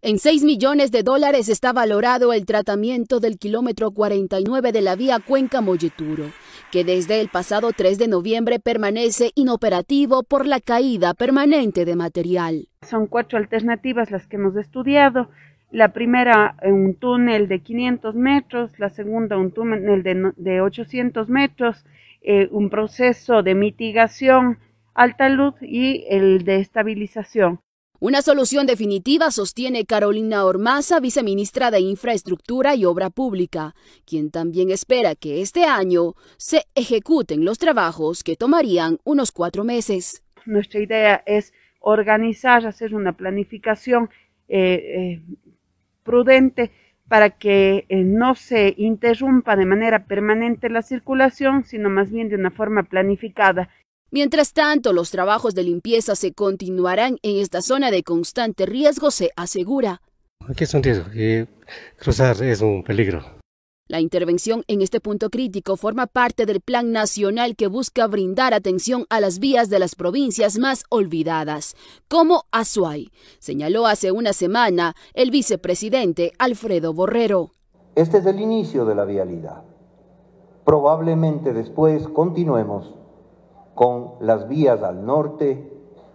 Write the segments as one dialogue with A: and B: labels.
A: En 6 millones de dólares está valorado el tratamiento del kilómetro 49 de la vía Cuenca Molleturo, que desde el pasado 3 de noviembre permanece inoperativo por la caída permanente de material. Son
B: cuatro alternativas las que hemos estudiado. La primera, un túnel de 500 metros, la segunda, un túnel de, 800 metros, eh, un proceso de mitigación alta luz y el de estabilización.
A: Una solución definitiva sostiene Carolina Ormaza, viceministra de Infraestructura y Obra Pública, quien también espera que este año se ejecuten los trabajos
B: que tomarían unos cuatro meses. Nuestra idea es organizar, hacer una planificación eh, eh, prudente para que eh, no se interrumpa de manera permanente la circulación, sino más bien de una forma
A: planificada Mientras tanto, los trabajos de limpieza se continuarán en esta zona de constante riesgo, se asegura.
C: Aquí es un riesgo, cruzar es un peligro.
A: La intervención en este punto crítico forma parte del plan nacional que busca brindar atención a las vías de las provincias más olvidadas, como Azuay, señaló hace una semana el vicepresidente Alfredo Borrero.
C: Este es el inicio de la vialidad. Probablemente después continuemos con las vías al norte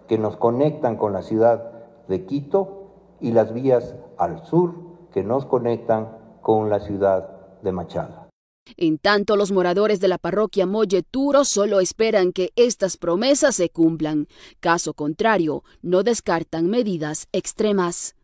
C: que nos conectan con la ciudad de Quito y las vías al sur que nos conectan con la ciudad de Machala.
A: En tanto, los moradores de la parroquia Molle solo esperan que estas promesas se cumplan. Caso contrario, no descartan medidas extremas.